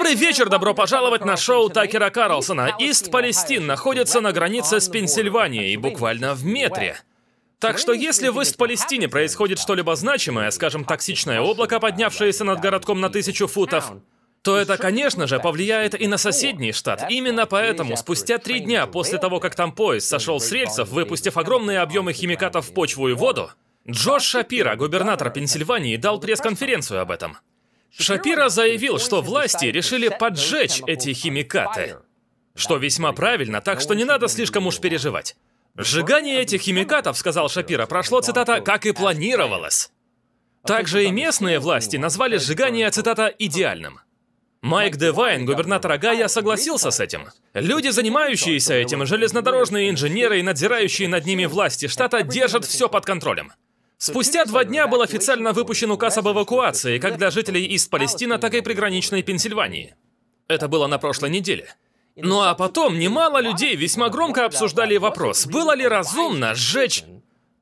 Добрый вечер, добро пожаловать на шоу Такера Карлсона. Ист Палестин находится на границе с Пенсильванией, буквально в метре. Так что если в Ист-Палестине происходит что-либо значимое, скажем, токсичное облако, поднявшееся над городком на тысячу футов, то это, конечно же, повлияет и на соседний штат. Именно поэтому спустя три дня после того, как там поезд сошел с рельсов, выпустив огромные объемы химикатов в почву и воду, Джош Шапира, губернатор Пенсильвании, дал пресс-конференцию об этом. Шапира заявил, что власти решили поджечь эти химикаты, что весьма правильно, так что не надо слишком уж переживать. Сжигание а этих химикатов, сказал Шапира, прошло, цитата, «как и планировалось». А Также и местные власти назвали сжигание, цитата, «идеальным». Майк Девайн, губернатор Агая, согласился с этим. Люди, занимающиеся этим, железнодорожные инженеры и надзирающие над ними власти штата, держат все под контролем. Спустя два дня был официально выпущен указ об эвакуации как для жителей ист палестины так и приграничной Пенсильвании. Это было на прошлой неделе. Ну а потом немало людей весьма громко обсуждали вопрос, было ли разумно сжечь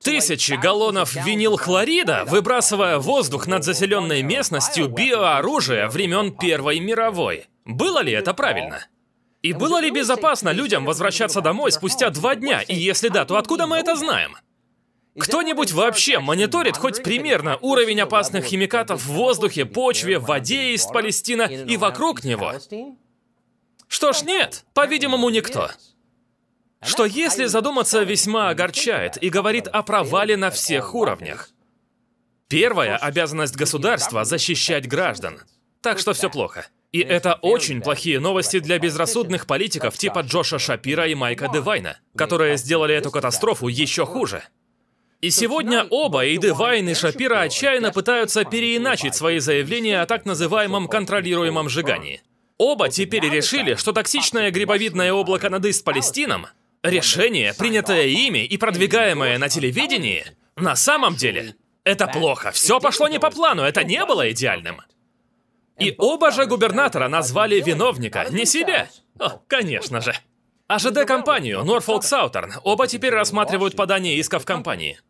тысячи галлонов винилхлорида, выбрасывая воздух над заселенной местностью биооружие времен Первой мировой. Было ли это правильно? И было ли безопасно людям возвращаться домой спустя два дня? И если да, то откуда мы это знаем? Кто-нибудь вообще мониторит хоть примерно уровень опасных химикатов в воздухе, почве, в воде из Палестина и вокруг него? Что ж, нет, по-видимому, никто. Что, если задуматься, весьма огорчает и говорит о провале на э, э, всех уровнях. Первая обязанность государства – защищать граждан. Так что все плохо. И это очень плохие новости для безрассудных политиков типа Джоша Шапира и Майка Девайна, которые сделали эту катастрофу еще хуже. И сегодня оба, и Девайн, и Шапира, отчаянно пытаются переиначить свои заявления о так называемом контролируемом сжигании. Оба теперь решили, что токсичное грибовидное облако над Ист-Палестином – решение, принятое ими и продвигаемое на телевидении, на самом деле – это плохо. Все пошло не по плану, это не было идеальным. И оба же губернатора назвали виновника, не себя. О, конечно же. АЖД-компанию, Norfolk Southern, оба теперь рассматривают подание исков компании.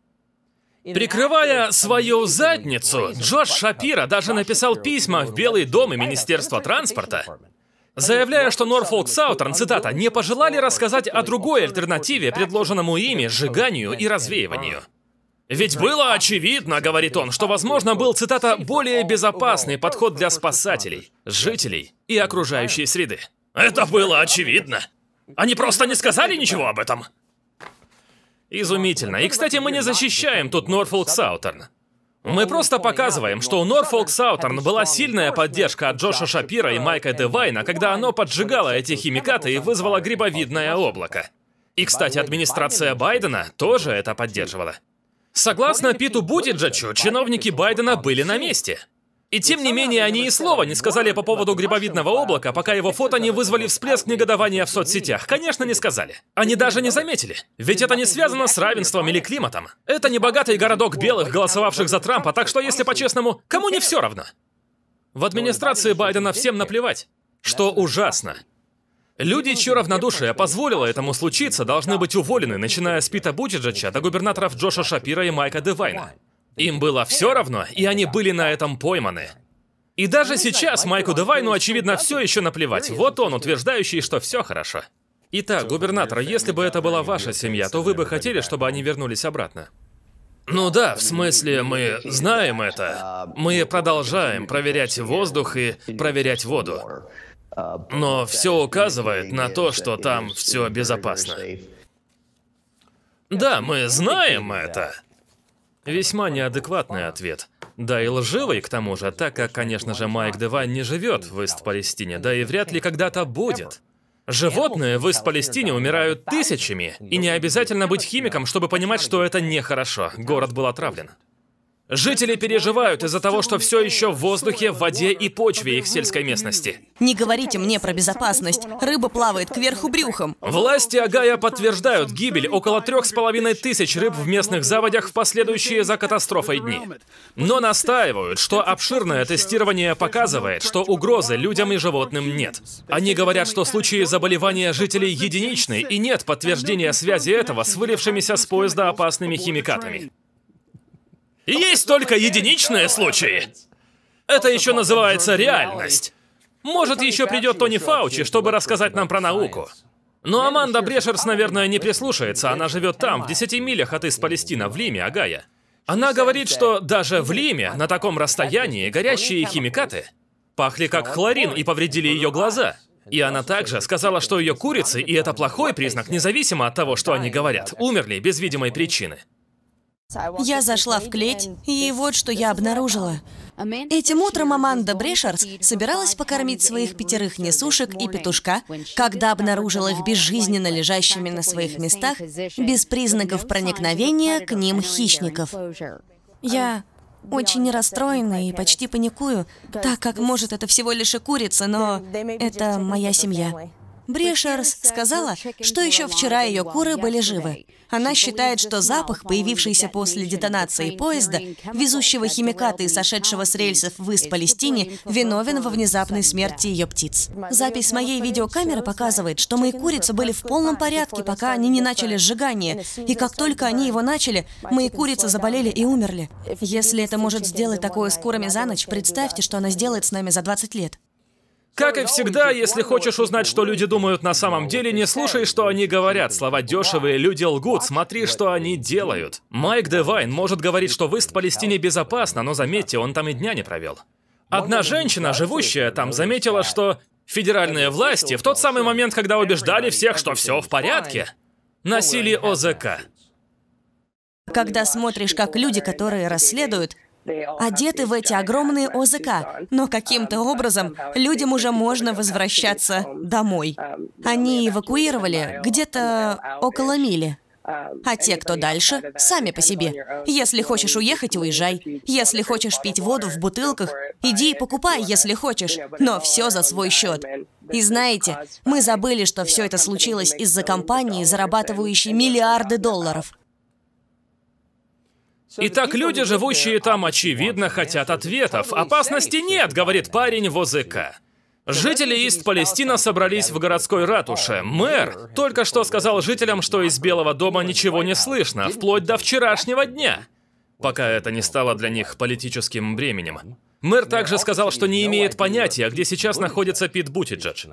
Прикрывая свою задницу, Джордж Шапира даже написал письма в Белый дом и Министерство транспорта, заявляя, что Норфолк Саутерн, цитата, «не пожелали рассказать о другой альтернативе, предложенному ими сжиганию и развеиванию». Ведь было очевидно, говорит он, что, возможно, был, цитата, «более безопасный подход для спасателей, жителей и окружающей среды». Это было очевидно. Они просто не сказали ничего об этом. Изумительно. И, кстати, мы не защищаем тут Норфолк Саутерн. Мы просто показываем, что у Норфолк Саутерн была сильная поддержка от Джоша Шапира и Майка Девайна, когда оно поджигало эти химикаты и вызвало грибовидное облако. И, кстати, администрация Байдена тоже это поддерживала. Согласно Питу Будиджачу, чиновники Байдена были на месте. И тем не менее, они и слова не сказали по поводу грибовидного облака, пока его фото не вызвали всплеск негодования в соцсетях. Конечно, не сказали. Они даже не заметили. Ведь это не связано с равенством или климатом. Это не богатый городок белых, голосовавших за Трампа, так что, если по-честному, кому не все равно? В администрации Байдена всем наплевать, что ужасно. Люди, чье равнодушие позволило этому случиться, должны быть уволены, начиная с Пита Буджиджа до губернаторов Джоша Шапира и Майка Девайна. Им было все равно, и они были на этом пойманы. И даже сейчас Майку Девайну, очевидно, все еще наплевать. Вот он, утверждающий, что все хорошо. Итак, губернатор, если бы это была ваша семья, то вы бы хотели, чтобы они вернулись обратно? Ну да, в смысле, мы знаем это. Мы продолжаем проверять воздух и проверять воду. Но все указывает на то, что там все безопасно. Да, мы знаем это. Весьма неадекватный ответ. Да и лживый, к тому же, так как, конечно же, Майк Девайн не живет в Ист-Палестине, да и вряд ли когда-то будет. Животные в Ист-Палестине умирают тысячами, и не обязательно быть химиком, чтобы понимать, что это нехорошо. Город был отравлен. Жители переживают из-за того, что все еще в воздухе, в воде и почве их сельской местности. Не говорите мне про безопасность. Рыба плавает кверху брюхом. Власти Агая подтверждают гибель около трех с половиной тысяч рыб в местных заводях в последующие за катастрофой дни. Но настаивают, что обширное тестирование показывает, что угрозы людям и животным нет. Они говорят, что случаи заболевания жителей единичны и нет подтверждения связи этого с вылившимися с поезда опасными химикатами. Есть только единичные случаи. Это еще называется реальность. Может, еще придет Тони Фаучи, чтобы рассказать нам про науку. Но Аманда Брешерс, наверное, не прислушается. Она живет там, в 10 милях от из Палестина, в Лиме, Агая. Она говорит, что даже в Лиме, на таком расстоянии, горящие химикаты пахли как хлорин и повредили ее глаза. И она также сказала, что ее курицы, и это плохой признак, независимо от того, что они говорят, умерли без видимой причины. Я зашла в клеть, и вот что я обнаружила. Этим утром Аманда Брешерс собиралась покормить своих пятерых несушек и петушка, когда обнаружила их безжизненно лежащими на своих местах, без признаков проникновения к ним хищников. Я очень расстроена и почти паникую, так как, может, это всего лишь и курица, но это моя семья. Брешерс сказала, что еще вчера ее куры были живы. Она считает, что запах, появившийся после детонации поезда, везущего химикаты и сошедшего с рельсов в из Палестине, виновен во внезапной смерти ее птиц. Запись моей видеокамеры показывает, что мои курицы были в полном порядке, пока они не начали сжигание. И как только они его начали, мои курицы заболели и умерли. Если это может сделать такое с курами за ночь, представьте, что она сделает с нами за 20 лет. Как и всегда, если хочешь узнать, что люди думают на самом деле, не слушай, что они говорят. Слова дешевые, люди лгут, смотри, что они делают. Майк Девайн может говорить, что выезд в Палестине безопасно, но заметьте, он там и дня не провел. Одна женщина, живущая там, заметила, что федеральные власти в тот самый момент, когда убеждали всех, что все в порядке, носили ОЗК. Когда смотришь, как люди, которые расследуют, одеты в эти огромные ОЗК, но каким-то образом людям уже можно возвращаться домой. Они эвакуировали где-то около мили. А те, кто дальше, сами по себе. Если хочешь уехать, уезжай. Если хочешь пить воду в бутылках, иди и покупай, если хочешь. Но все за свой счет. И знаете, мы забыли, что все это случилось из-за компании, зарабатывающей миллиарды долларов. Итак, люди, живущие там, очевидно, хотят ответов. Опасности нет, говорит парень в ОЗК. Жители Ист-Палестина собрались в городской ратуше. Мэр только что сказал жителям, что из Белого дома ничего не слышно, вплоть до вчерашнего дня, пока это не стало для них политическим бременем. Мэр также сказал, что не имеет понятия, где сейчас находится Пит Бутиджедж.